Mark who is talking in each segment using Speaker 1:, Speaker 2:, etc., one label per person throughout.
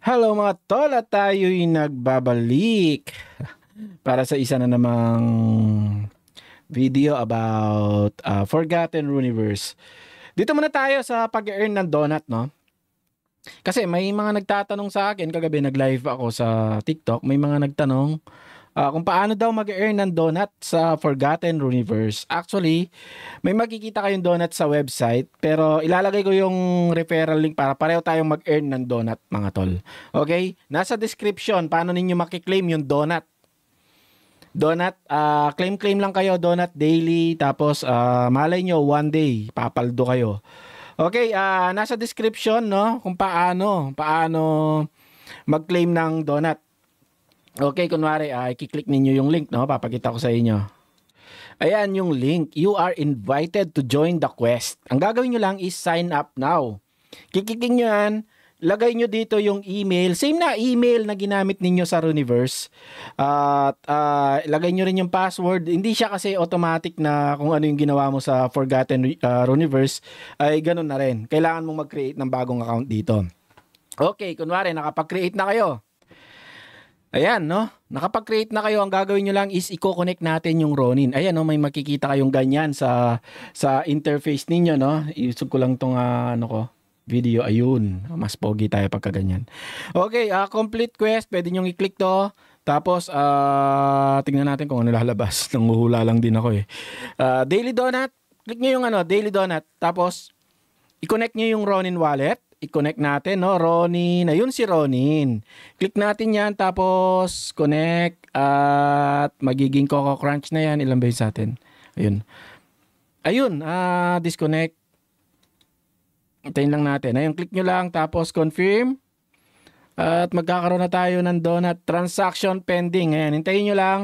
Speaker 1: Hello mga tol at tayo'y nagbabalik para sa isa na namang video about uh, Forgotten Universe. Dito muna tayo sa pag-earn ng donut, no? Kasi may mga nagtatanong sa akin, kagabi nag-live ako sa TikTok, may mga nagtanong, uh, kung paano daw mag-earn ng donut sa Forgotten Universe. Actually, may makikita kayong donut sa website, pero ilalagay ko yung referral link para pareho tayong mag-earn ng donut, mga tol. Okay? Nasa description, paano ninyo makiklaim yung donut. Donut, uh, claim-claim lang kayo, donut daily, tapos uh, malay nyo, one day, papaldo kayo. Okay, uh, nasa description, no, kung paano, paano mag-claim ng donut. Okay, kunwari, uh, i-click ninyo yung link, no? Papakita ko sa inyo. Ayan yung link. You are invited to join the quest. Ang gagawin nyo lang is sign up now. Kikikin nyo yan. Lagay nyo dito yung email. Same na email na ginamit ninyo sa Runiverse. At uh, uh, lagay nyo rin yung password. Hindi siya kasi automatic na kung ano yung ginawa mo sa Forgotten uh, Runiverse. Ay ganun na rin. Kailangan mong mag-create ng bagong account dito. Okay, kunwari, nakapag-create na kayo. Ayan, no? Nakapag-create na kayo. Ang gagawin nyo lang is i-connect natin yung Ronin. Ayan, no? May makikita kayong ganyan sa sa interface ninyo, no? Isog ko lang tong uh, ano ko video. Ayun, mas pogi tayo pagka ganyan. Okay, uh, complete quest. Pwede nyo i-click to. Tapos, uh, ah, tingnan natin kung ano lalabas. Nanguhula lang din ako eh. Uh, daily Donut. Click nyo yung ano, Daily Donut. Tapos, i-connect nyo yung Ronin Wallet i-connect natin, no? Ronin. Ayun si Ronin. Click natin yan, tapos connect at magiging Coco Crunch na yan. Ilang ba sa atin? Ayun. Ayun, uh, disconnect. Antayin lang natin. Ayun, click nyo lang, tapos confirm. At magkakaroon na tayo ng donut transaction pending. Ayan, hintayin nyo lang.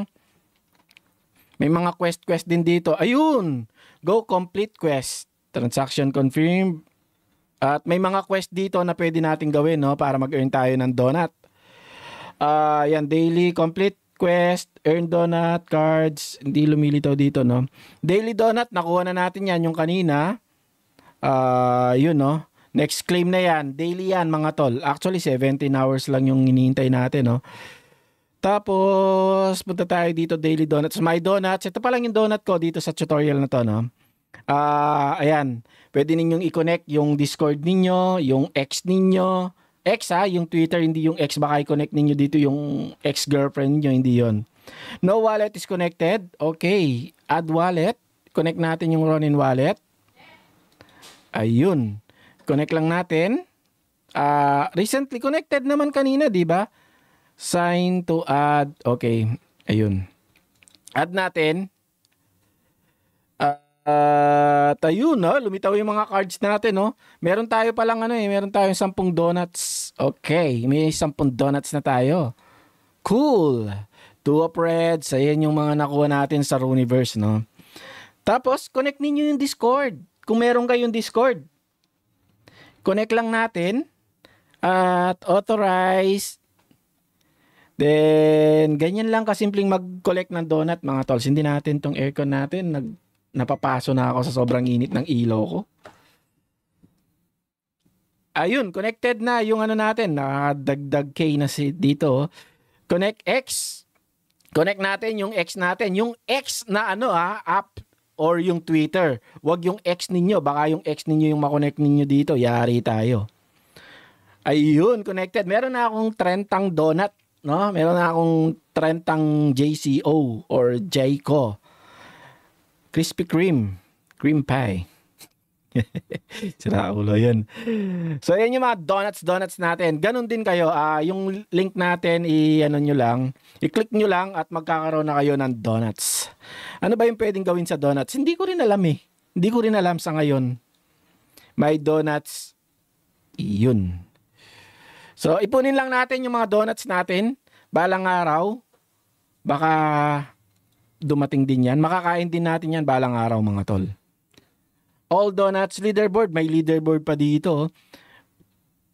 Speaker 1: May mga quest-quest din dito. Ayun! Go complete quest. Transaction confirmed. At may mga quest dito na pwede natin gawin no para mag-earn tayo ng donut. Ah, uh, yan daily complete quest, earn donut cards, hindi lumilitaw dito no. Daily donut nakuha na natin yan yung kanina. Ah, uh, yun no. Next claim na yan, daily yan mga tol. Actually 17 hours lang yung hinihintay natin no. Tapos punta tayo dito daily donuts. My donuts, ito pa lang yung donut ko dito sa tutorial na to no. Ah, uh, ayan. Pwede ninyong i-connect yung Discord ninyo, yung X ninyo. X ha, yung Twitter, hindi yung X. Baka i-connect ninyo dito yung ex-girlfriend nyo, hindi yon. No wallet is connected. Okay. Add wallet. Connect natin yung Ronin wallet. Ayun. Connect lang natin. Uh, recently connected naman kanina, di ba? Sign to add. Okay. Ayun. Add natin. At uh, ayun, no? lumitaw yung mga cards natin. No? Meron tayo pa lang ano eh, meron tayong 10 donuts. Okay, may 10 donuts na tayo. Cool. Two of Reds, ayan yung mga nakuha natin sa universe No? Tapos, connect niyo yung Discord. Kung meron kayong Discord, connect lang natin at authorize Then, ganyan lang kasimpleng mag-collect ng donut, mga tol. Hindi natin tong aircon natin. Nag napapaso na ako sa sobrang init ng ilaw ko. Ayun, connected na yung ano natin. Nakadagdag K na si dito. Connect X. Connect natin yung X natin. Yung X na ano ha, ah, app or yung Twitter. Huwag yung X ninyo. Baka yung X ninyo yung makonect ninyo dito. Yari tayo. Ayun, connected. Meron na akong trentang donut. No? Meron na akong trentang JCO or JCO. Krispy Kreme. Cream pie. Sira ulo yun. So, yan yung mga donuts, donuts natin. Ganon din kayo. Uh, yung link natin, i-ano nyo lang. I-click nyo lang at magkakaroon na kayo ng donuts. Ano ba yung pwedeng gawin sa donuts? Hindi ko rin alam eh. Hindi ko rin alam sa ngayon. May donuts. Yun. So, ipunin lang natin yung mga donuts natin. Balang araw. Baka dumating din yan. Makakain din natin yan balang araw mga tol. All Donuts leaderboard. May leaderboard pa dito. Oh.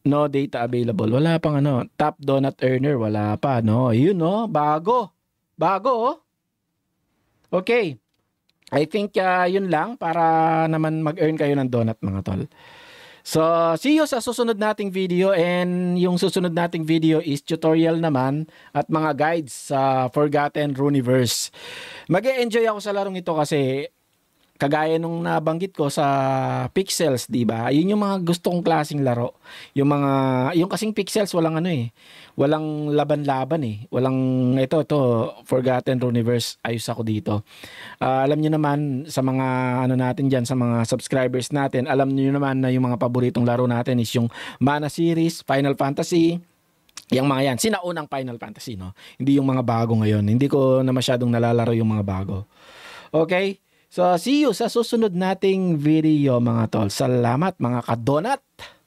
Speaker 1: No data available. Wala pang ano. Top donut earner. Wala pa. No. Yun no. Bago. Bago. Oh. Okay. I think uh, yun lang para naman mag-earn kayo ng donut mga tol. So, see you sa susunod nating video and yung susunod nating video is tutorial naman at mga guides sa Forgotten Runiverse. mag -e enjoy ako sa larong ito kasi Kagaya nung nabanggit ko sa pixels, 'di ba? Yun yung mga gusto kong klaseng laro. Yung mga yung kasing pixels walang ano eh. Walang laban-laban eh. Walang ito ito, Forgotten Universe ayos ako dito. Uh, alam niyo naman sa mga ano natin diyan sa mga subscribers natin, alam niyo naman na yung mga paboritong laro natin is yung Mana series, Final Fantasy, yung mga yan, sinaunang Final Fantasy, no? Hindi yung mga bago ngayon. Hindi ko na masyadong nalalaro yung mga bago. Okay? So, see you sa susunod nating video mga tol. Salamat mga kadonat!